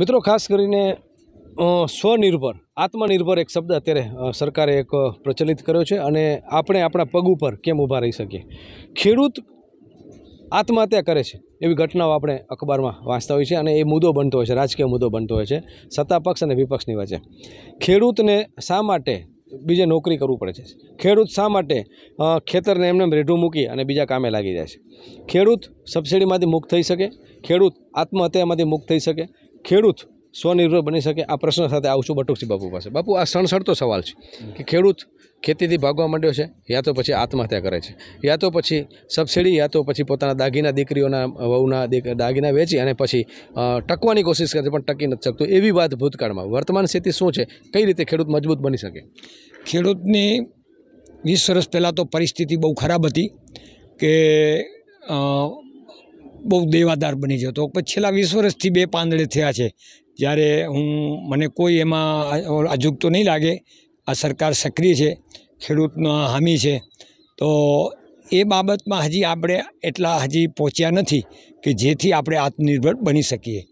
મિત્રો ખાસ કરીને સ્વનિર્ભર આત્મનિર્ભર એક શબ્દ અત્યારે સરકારે એક પ્રચલિત કર્યો છે અને આપણે આપણા પગ ઉપર કેમ ઊભા રહી શકીએ ખેડૂત આત્મહત્યા કરે છે એવી ઘટનાઓ આપણે અખબારમાં વાંચતા હોય છે અને એ મુદ્દો બનતો હોય છે રાજકીય મુદ્દો બનતો હોય છે સત્તા પક્ષ અને વિપક્ષની વચ્ચે ખેડૂતને શા માટે બીજે નોકરી કરવું પડે છે ખેડૂત શા માટે ખેતરને એમને રેઢું મૂકી અને બીજા કામે લાગી જાય છે ખેડૂત સબસિડીમાંથી મુક્ત થઈ શકે ખેડૂત આત્મહત્યામાંથી મુક્ત થઈ શકે ખેડૂત સ્વનિર્ભર બની શકે આ પ્રશ્ન સાથે આવું છું બટુકસિંહ બાપુ પાસે બાપુ આ સણસડતો સવાલ છે કે ખેડૂત ખેતીથી ભાગવા માંડ્યો છે યા તો પછી આત્મહત્યા કરે છે યા તો પછી સબસિડી યા તો પછી પોતાના દાગીના દીકરીઓના વહુના દાગીના વેચી અને પછી ટકવાની કોશિશ કરે છે પણ ટકી નથી શકતું એવી વાત ભૂતકાળમાં વર્તમાન સ્થિતિ શું છે કઈ રીતે ખેડૂત મજબૂત બની શકે ખેડૂતની વીસ વર્ષ પહેલાં તો પરિસ્થિતિ બહુ ખરાબ હતી કે બહુ દેવાદાર બની જતો પછી છેલ્લા વીસ વર્ષથી બે પાંદડે થયા છે જ્યારે હું મને કોઈ એમાં અજુગ તો નહીં લાગે આ સરકાર સક્રિય છે ખેડૂતનો હામી છે તો એ બાબતમાં હજી આપણે એટલા હજી પહોંચ્યા નથી કે જેથી આપણે આત્મનિર્ભર બની શકીએ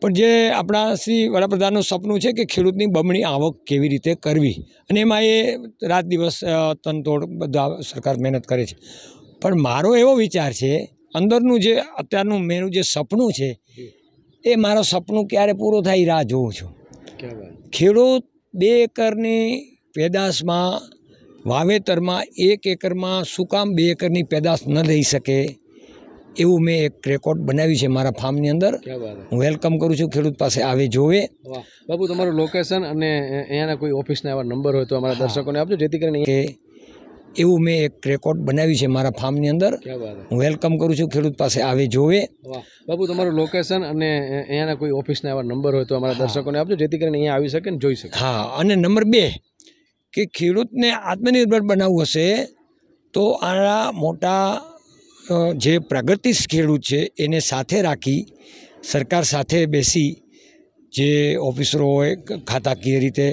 પણ જે આપણા શ્રી વડાપ્રધાનનું સપનું છે કે ખેડૂતની બમણી આવક કેવી રીતે કરવી અને એમાં એ રાત દિવસ તનતોડ બધા સરકાર મહેનત કરે છે પણ મારો એવો વિચાર છે અંદરનું જે અત્યારનું મેનું જે સપનું છે એ મારો સપનું ક્યારે પૂરું થાય રાહ જોઉં છું ખેડૂત બે એકરની પેદાશમાં વાવેતરમાં એક એકરમાં શું કામ બે એકરની પેદાશ ન લઈ શકે એવું મેં એક રેકોર્ડ બનાવ્યું છે મારા ફાર્મની અંદર હું વેલકમ કરું છું ખેડૂત પાસે આવે જોવે બાબુ તમારું લોકેશન અને અહીંયાના કોઈ ઓફિસના એવા નંબર હોય તો અમારા દર્શકોને આપજો જેથી કરીને એવું મેં એક રેકોર્ડ બનાવ્યું છે મારા ફાર્મની અંદર હું વેલકમ કરું છું ખેડૂત પાસે આવે જોવે બાબુ તમારું લોકેશન અને અહીંયાના કોઈ ઓફિસના એવા નંબર હોય તો અમારા દર્શકોને આપજો જેથી કરીને અહીંયા આવી શકે ને જોઈ શકે હા અને નંબર બે કે ખેડૂતને આત્મનિર્ભર બનાવવું હશે તો આ મોટા જે પ્રગતિશ ખેડૂત છે એને સાથે રાખી સરકાર સાથે બેસી જે ઓફિસરો હોય ખાતાકીય રીતે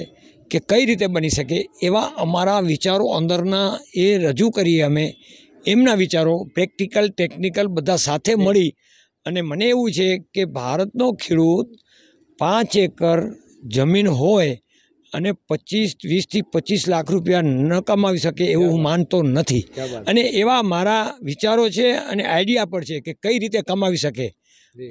કે કઈ રીતે બની શકે એવા અમારા વિચારો અંદરના એ રજૂ કરીએ અમે એમના વિચારો પ્રેક્ટિકલ ટેકનિકલ બધા સાથે મળી અને મને એવું છે કે ભારતનો ખેડૂત પાંચ એકર જમીન હોય અને પચીસ વીસથી પચીસ લાખ રૂપિયા ન કમાવી શકે એવું હું માનતો નથી અને એવા મારા વિચારો છે અને આઈડિયા પણ છે કે કઈ રીતે કમાવી શકે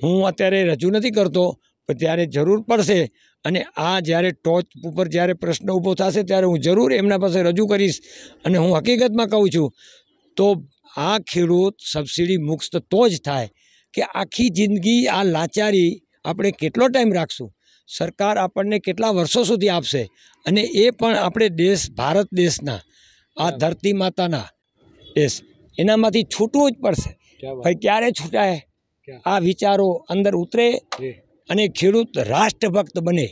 હું અત્યારે રજૂ નથી કરતો પણ ત્યારે જરૂર પડશે અને આ જ્યારે ટોચ ઉપર જ્યારે પ્રશ્ન ઊભો થશે ત્યારે હું જરૂર એમના પાસે રજૂ કરીશ અને હું હકીકતમાં કહું છું તો આ ખેડૂત સબસિડી મુક્ત તો જ થાય કે આખી જિંદગી આ લાચારી આપણે કેટલો ટાઈમ રાખશું સરકાર આપણને કેટલા વર્ષો સુધી આપશે અને એ પણ આપણે દેશ ભારત દેશના આ ધરતી માતાના દેશ એનામાંથી છૂટવું જ પડશે ભાઈ ક્યારે છૂટાય આ વિચારો અંદર ઉતરે અને ખેડૂત રાષ્ટ્રભક્ત બને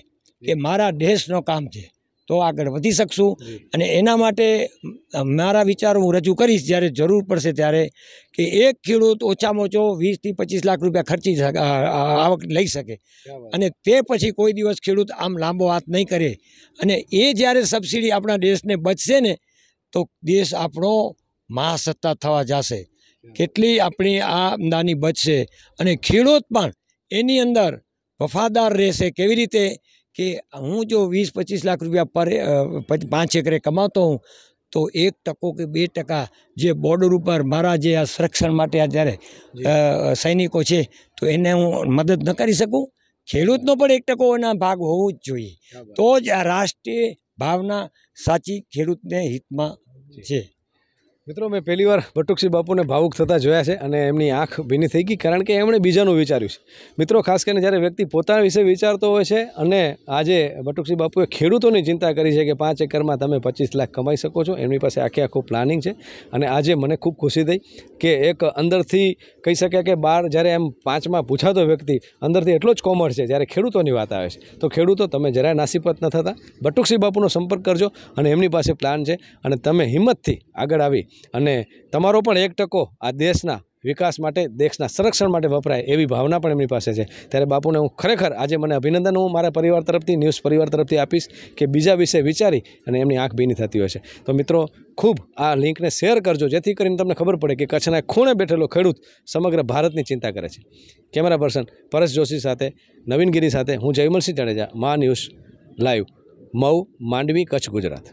કે મારા દેશનો કામ છે તો આગળ વધી શકશું અને એના માટે મારા વિચારો હું રજૂ કરીશ જ્યારે જરૂર પડશે ત્યારે કે એક ખેડૂત ઓછામાં ઓછો વીસથી પચીસ લાખ રૂપિયા ખર્ચી આવક લઈ શકે અને તે પછી કોઈ દિવસ ખેડૂત આમ લાંબો હાથ નહીં કરે અને એ જ્યારે સબસિડી આપણા દેશને બચશે ને તો દેશ આપણો મહાસત્તા થવા જશે કેટલી આપણી આ નાની બચશે અને ખેડૂત પણ એની અંદર વફાદાર રહેશે કેવી રીતે કે હું જો વીસ પચીસ લાખ રૂપિયા પર પાંચ એકરે કમાતો હું તો એક ટકો કે બે ટકા જે બોર્ડર ઉપર મારા જે આ સંરક્ષણ માટે અત્યારે સૈનિકો છે તો એને હું મદદ ન કરી શકું ખેડૂતનો પણ એક ટકો એના ભાગ હોવો જ જોઈએ તો જ આ રાષ્ટ્રીય ભાવના સાચી ખેડૂતને હિતમાં છે મિત્રો મેં પહેલી વાર બટુકસિંહ બાપુને ભાવુક થતા જોયા છે અને એમની આંખ ભીની થઈ ગઈ કારણ કે એમણે બીજાનું વિચાર્યું છે મિત્રો ખાસ કરીને જ્યારે વ્યક્તિ પોતાના વિશે વિચારતો હોય છે અને આજે બટુકસિંહ બાપુએ ખેડૂતોની ચિંતા કરી છે કે પાંચ એકરમાં તમે પચીસ લાખ કમાઈ શકો છો એમની પાસે આખે આખું પ્લાનિંગ છે અને આજે મને ખૂબ ખુશી થઈ કે એક અંદરથી કહી શક્યા કે બાર જ્યારે એમ પાંચમાં પૂછાતો વ્યક્તિ અંદરથી એટલો જ કોમર્સ છે જ્યારે ખેડૂતોની વાત આવે છે તો ખેડૂતો તમે જરાય નાસીપત ન થતા બટુકસિંહ બાપુનો સંપર્ક કરજો અને એમની પાસે પ્લાન છે અને તમે હિંમતથી આગળ આવી અને તમારો પણ એક ટકો આ દેશના વિકાસ માટે દેશના સંરક્ષણ માટે વપરાય એવી ભાવના પણ એમની પાસે છે ત્યારે બાપુને હું ખરેખર આજે મને અભિનંદન હું મારા પરિવાર તરફથી ન્યૂઝ પરિવાર તરફથી આપીશ કે બીજા વિશે વિચારી અને એમની આંખ ભીની થતી હોય છે તો મિત્રો ખૂબ આ લિંકને શેર કરજો જેથી કરીને તમને ખબર પડે કે કચ્છના ખૂણે બેઠેલો ખેડૂત સમગ્ર ભારતની ચિંતા કરે છે કેમેરા પર્સન પરેશ જોશી સાથે નવીનગીરી સાથે હું જયમલસિંહ જાડેજા મા ન્યૂઝ લાઈવ મઉ માંડવી કચ્છ ગુજરાત